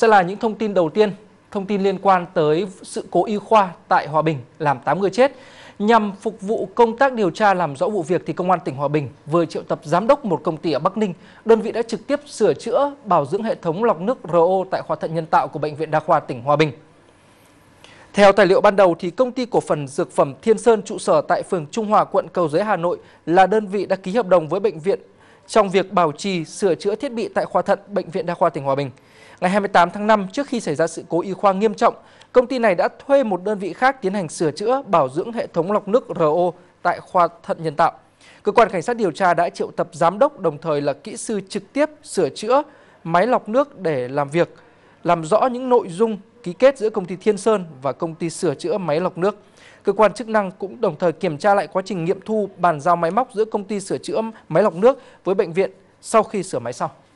sẽ là những thông tin đầu tiên. Thông tin liên quan tới sự cố y khoa tại Hòa Bình làm 8 người chết. Nhằm phục vụ công tác điều tra làm rõ vụ việc thì Công an tỉnh Hòa Bình vừa triệu tập giám đốc một công ty ở Bắc Ninh. Đơn vị đã trực tiếp sửa chữa, bảo dưỡng hệ thống lọc nước RO tại khoa thận nhân tạo của Bệnh viện Đa khoa tỉnh Hòa Bình. Theo tài liệu ban đầu thì công ty cổ phần dược phẩm Thiên Sơn trụ sở tại phường Trung Hòa quận Cầu Giấy Hà Nội là đơn vị đã ký hợp đồng với bệnh viện trong việc bảo trì, sửa chữa thiết bị tại khoa thận Bệnh viện Đa khoa tỉnh Hòa Bình. Ngày 28 tháng 5, trước khi xảy ra sự cố y khoa nghiêm trọng, công ty này đã thuê một đơn vị khác tiến hành sửa chữa, bảo dưỡng hệ thống lọc nước RO tại khoa thận nhân tạo. Cơ quan cảnh sát điều tra đã triệu tập giám đốc đồng thời là kỹ sư trực tiếp sửa chữa máy lọc nước để làm việc làm rõ những nội dung ký kết giữa công ty Thiên Sơn và công ty sửa chữa máy lọc nước. Cơ quan chức năng cũng đồng thời kiểm tra lại quá trình nghiệm thu bàn giao máy móc giữa công ty sửa chữa máy lọc nước với bệnh viện sau khi sửa máy xong.